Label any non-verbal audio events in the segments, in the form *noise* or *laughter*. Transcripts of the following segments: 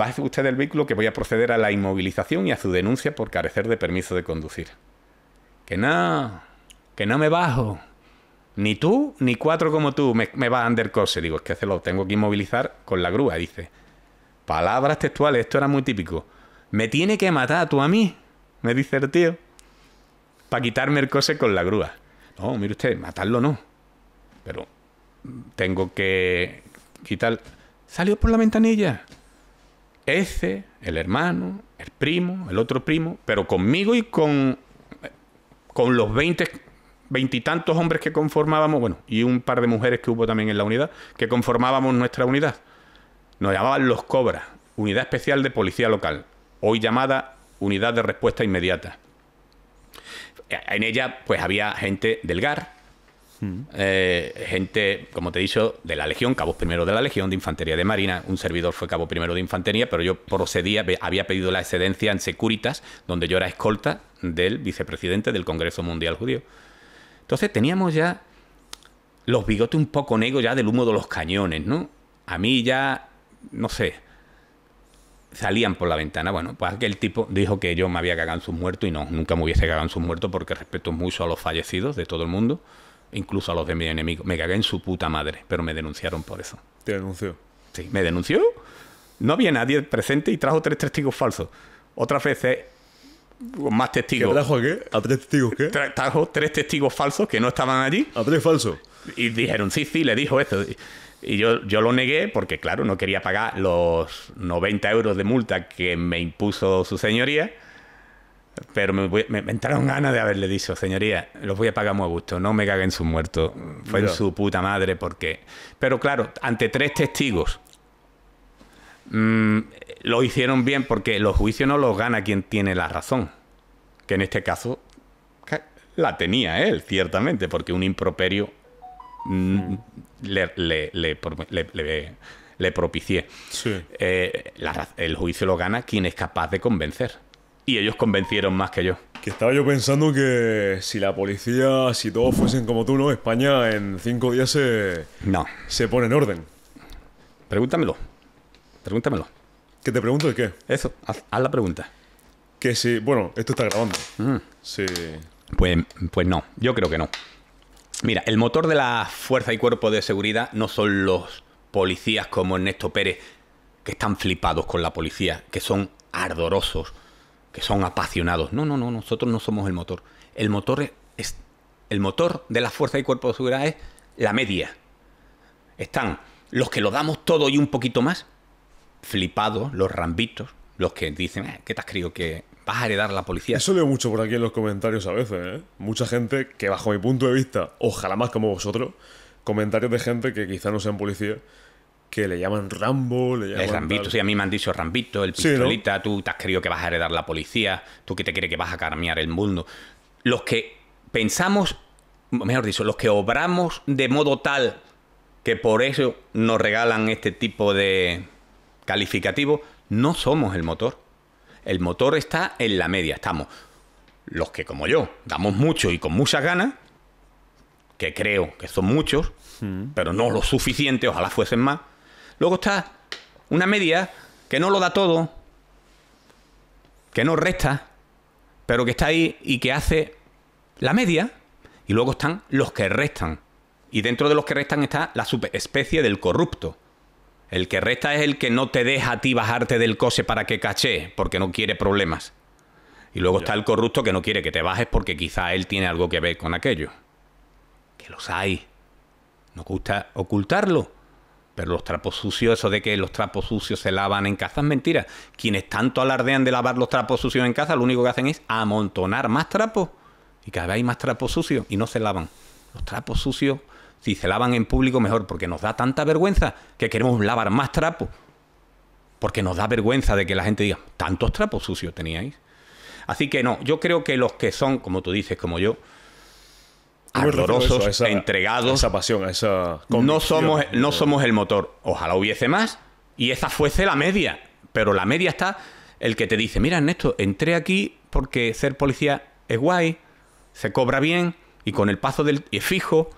va usted del el vehículo que voy a proceder a la inmovilización y a su denuncia por carecer de permiso de conducir. Que no, que no me bajo. Ni tú, ni cuatro como tú me, me vas a undercose. Digo, es que se lo tengo que inmovilizar con la grúa, dice. Palabras textuales, esto era muy típico. Me tiene que matar tú a mí, me dice el tío. Para quitarme el cose con la grúa. No, mire usted, matarlo no. Pero tengo que quitar... Salió por la ventanilla ese, el hermano, el primo, el otro primo, pero conmigo y con, con los 20, veintitantos hombres que conformábamos, bueno, y un par de mujeres que hubo también en la unidad, que conformábamos nuestra unidad. Nos llamaban los Cobras, Unidad Especial de Policía Local, hoy llamada Unidad de Respuesta Inmediata. En ella, pues había gente del GAR, eh, gente, como te he dicho, de la Legión, Cabo primero de la Legión, de Infantería de Marina. Un servidor fue cabo primero de Infantería, pero yo procedía, había pedido la excedencia en Securitas, donde yo era escolta del vicepresidente del Congreso Mundial Judío. Entonces teníamos ya los bigotes un poco negros ya del humo de los cañones, ¿no? A mí ya, no sé, salían por la ventana. Bueno, pues aquel tipo dijo que yo me había cagado en sus muertos y no, nunca me hubiese cagado en sus muertos porque respeto mucho a los fallecidos de todo el mundo incluso a los de mi enemigo. Me cagué en su puta madre, pero me denunciaron por eso. ¿Te denunció? Sí, me denunció. No había nadie presente y trajo tres testigos falsos. Otras veces eh, con más testigos. ¿Qué trajo a qué? ¿A tres testigos qué? trajo tres testigos falsos que no estaban allí. ¿A tres falsos? Y dijeron, sí, sí, le dijo esto Y yo, yo lo negué porque, claro, no quería pagar los 90 euros de multa que me impuso su señoría. Pero me, me, entraron ganas de haberle dicho, señoría, los voy a pagar muy a gusto, no me caguen sus muertos. Fue en su puta madre, porque. Pero claro, ante tres testigos, mm, lo hicieron bien porque los juicios no los gana quien tiene la razón. Que en este caso la tenía él, ciertamente, porque un improperio mm, le, le, propicié. Eh, el juicio lo gana quien es capaz de convencer y ellos convencieron más que yo. Que estaba yo pensando que si la policía, si todos fuesen como tú, ¿no? España en cinco días se. No. Se pone en orden. Pregúntamelo. Pregúntamelo. ¿Que te pregunto de qué? Eso, haz, la pregunta. Que si. Bueno, esto está grabando. Mm. Pues, pues no, yo creo que no. Mira, el motor de la fuerza y cuerpo de seguridad no son los policías como Ernesto Pérez, que están flipados con la policía, que son ardorosos que son apasionados. No, no, no, nosotros no somos el motor. El motor, es, el motor de la fuerza y cuerpo de seguridad es la media. Están los que lo damos todo y un poquito más, flipados, los rambitos, los que dicen, eh, ¿qué te has creído que vas a heredar a la policía? Eso leo mucho por aquí en los comentarios a veces, ¿eh? Mucha gente que bajo mi punto de vista, ojalá más como vosotros, comentarios de gente que quizá no sean policía que le llaman Rambo, le llaman... Rambito, sí, a mí me han dicho Rambito, el pistolita, tú te has creído que vas a heredar la policía, tú que te crees que vas a carmear el mundo. Los que pensamos, mejor dicho, los que obramos de modo tal que por eso nos regalan este tipo de calificativo, no somos el motor. El motor está en la media, estamos los que como yo damos mucho y con muchas ganas, que creo que son muchos, hmm. pero no lo suficiente, ojalá fuesen más, Luego está una media que no lo da todo, que no resta, pero que está ahí y que hace la media. Y luego están los que restan. Y dentro de los que restan está la especie del corrupto. El que resta es el que no te deja a ti bajarte del cose para que caché, porque no quiere problemas. Y luego está el corrupto que no quiere que te bajes porque quizá él tiene algo que ver con aquello. Que los hay. No gusta ocultarlo. Pero los trapos sucios, eso de que los trapos sucios se lavan en casa es mentira. Quienes tanto alardean de lavar los trapos sucios en casa, lo único que hacen es amontonar más trapos. Y cada vez hay más trapos sucios y no se lavan. Los trapos sucios, si se lavan en público, mejor, porque nos da tanta vergüenza que queremos lavar más trapos. Porque nos da vergüenza de que la gente diga, tantos trapos sucios teníais. Así que no, yo creo que los que son, como tú dices, como yo, ardorosos, entregados. esa pasión, no somos, no somos el motor. Ojalá hubiese más. Y esa fuese la media. Pero la media está el que te dice, mira Ernesto, entré aquí porque ser policía es guay, se cobra bien y con el paso del... Y es fijo,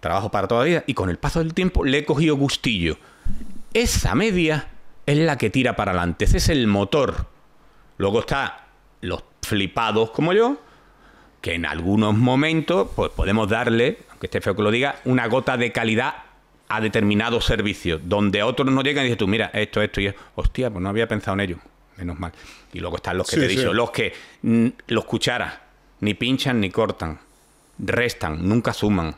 trabajo para toda la vida y con el paso del tiempo le he cogido gustillo. Esa media es la que tira para adelante, ese es el motor. Luego está los flipados como yo, que en algunos momentos pues podemos darle, aunque esté feo que lo diga, una gota de calidad a determinados servicios, donde otros no llegan y dices tú, mira, esto, esto y esto. Hostia, pues no había pensado en ello. Menos mal. Y luego están los que te los que los cucharas, ni pinchan ni cortan, restan, nunca suman.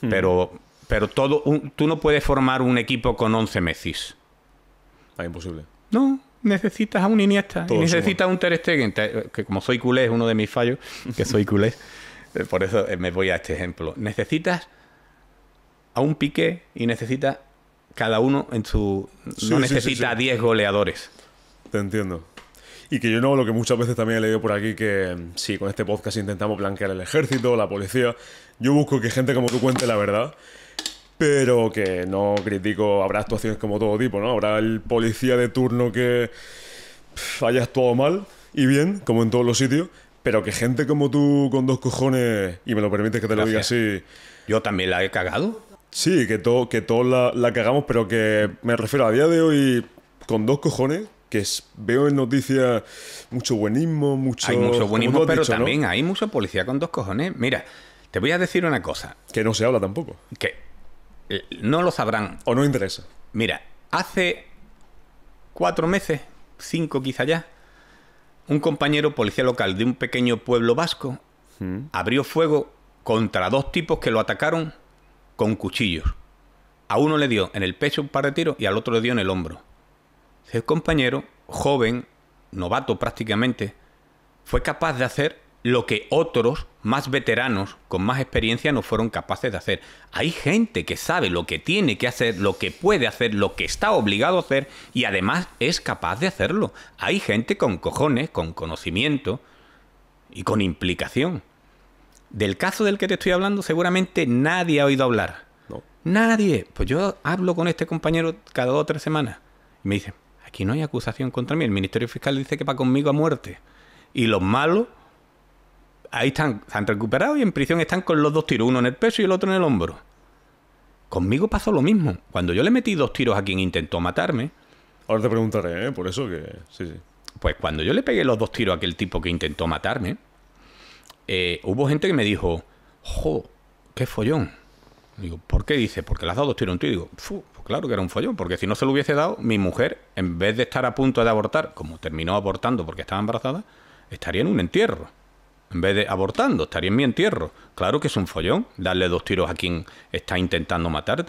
Hmm. Pero, pero todo, tú no puedes formar un equipo con 11 Messi. Es ah, imposible. No, necesitas a un Iniesta necesitas a un Ter Stegen, que como soy culé es uno de mis fallos, *laughs* que soy culé, eh, por eso eh, me voy a este ejemplo. Necesitas a un Piqué y necesitas cada uno en su no necesitas necesita 10 goleadores. Te entiendo. Y que yo no, lo que muchas veces también he leído por aquí, que mm, sí, con este podcast intentamos blanquear el ejército, la policía. Yo busco que gente como tú cuente la verdad pero que no critico, habrá actuaciones como todo tipo, ¿no? Habrá el policía de turno que haya actuado mal y bien, como en todos los sitios, pero que gente como tú con dos cojones, y me lo permites que te lo diga así... Yo también la he cagado. Sí, que, todo que todos la, la, cagamos, pero que me refiero a día de hoy con dos cojones, que veo en noticias mucho buenismo, mucho... Hay mucho buenismo, pero también hay mucho policía con dos cojones. Mira, te voy a decir una cosa. Que no se habla tampoco. Que eh, no lo sabrán. O no interesa. Mira, hace cuatro meses, cinco quizá ya, un compañero policía local de un pequeño pueblo vasco hmm. abrió fuego contra dos tipos que lo atacaron con cuchillos. A uno le dio en el pecho un par de tiros y al otro le dio en el hombro. El compañero, joven, novato prácticamente, fue capaz de hacer lo que otros más veteranos, con más experiencia, no fueron capaces de hacer. Hay gente que sabe lo que tiene que hacer, lo que puede hacer, lo que está obligado a hacer y además es capaz de hacerlo. Hay gente con cojones, con conocimiento y con implicación. Del caso del que te estoy hablando seguramente nadie ha oído hablar. Nadie. Pues yo hablo con este compañero cada dos o tres semanas. Y me dice, aquí no hay acusación contra mí. El Ministerio Fiscal dice que va conmigo a muerte. Y los malos ahí están, se han recuperado y en prisión están con los dos tiros, uno en el peso y el otro en el hombro. Conmigo pasó lo mismo. Cuando yo le metí dos tiros a quien intentó matarme. Ahora te preguntaré, ¿eh? Por eso que. Sí, Pues cuando yo le pegué los dos tiros a aquel tipo que intentó matarme, eh, hubo gente que me dijo, ¡jo! ¡Qué follón! Digo, ¿por qué dice? Porque le has dado dos tiros a un tío. Digo, pues claro que era un follón, porque si no se lo hubiese dado, mi mujer, en vez de estar a punto de abortar, como terminó abortando porque estaba embarazada, estaría en un entierro. En vez de abortando, estaría en mi entierro. Claro que es un follón darle dos tiros a quien está intentando matar.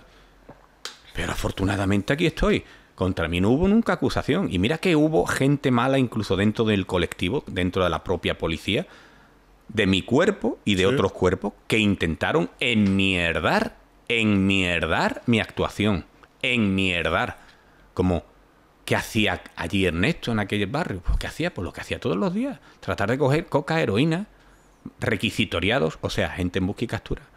Pero afortunadamente aquí estoy. Contra mí no hubo nunca acusación. Y mira que hubo gente mala incluso dentro del colectivo, dentro de la propia policía, de mi cuerpo y de otros cuerpos, que intentaron enmierdar, enmierdar mi actuación. Enmierdar. Como ¿Qué hacía allí Ernesto en aquel barrio? Pues hacía? Pues lo que hacía todos los días. Tratar de coger coca, heroína, requisitoriados, o sea, gente en busca y captura.